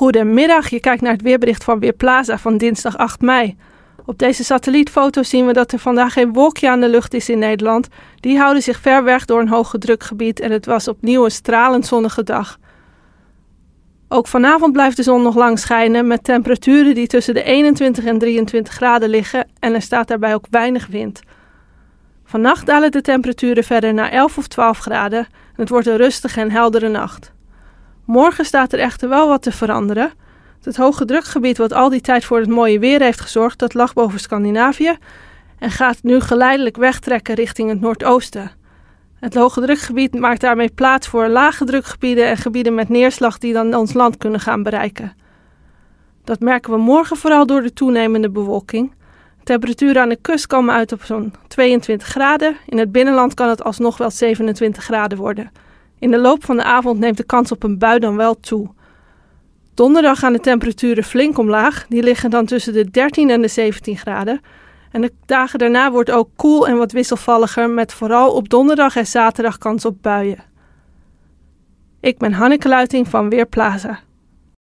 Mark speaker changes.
Speaker 1: Goedemiddag, je kijkt naar het weerbericht van Weerplaza van dinsdag 8 mei. Op deze satellietfoto zien we dat er vandaag geen wolkje aan de lucht is in Nederland. Die houden zich ver weg door een hoge drukgebied en het was opnieuw een stralend zonnige dag. Ook vanavond blijft de zon nog lang schijnen met temperaturen die tussen de 21 en 23 graden liggen en er staat daarbij ook weinig wind. Vannacht dalen de temperaturen verder naar 11 of 12 graden en het wordt een rustige en heldere nacht. Morgen staat er echter wel wat te veranderen. Het hoge drukgebied wat al die tijd voor het mooie weer heeft gezorgd, dat lag boven Scandinavië en gaat nu geleidelijk wegtrekken richting het noordoosten. Het hoge drukgebied maakt daarmee plaats voor lage drukgebieden en gebieden met neerslag die dan ons land kunnen gaan bereiken. Dat merken we morgen vooral door de toenemende bewolking. Temperatuur aan de kust komen uit op zo'n 22 graden. In het binnenland kan het alsnog wel 27 graden worden. In de loop van de avond neemt de kans op een bui dan wel toe. Donderdag gaan de temperaturen flink omlaag. Die liggen dan tussen de 13 en de 17 graden. En de dagen daarna wordt ook koel en wat wisselvalliger, met vooral op donderdag en zaterdag kans op buien. Ik ben Hanneke Luiting van Weerplaza.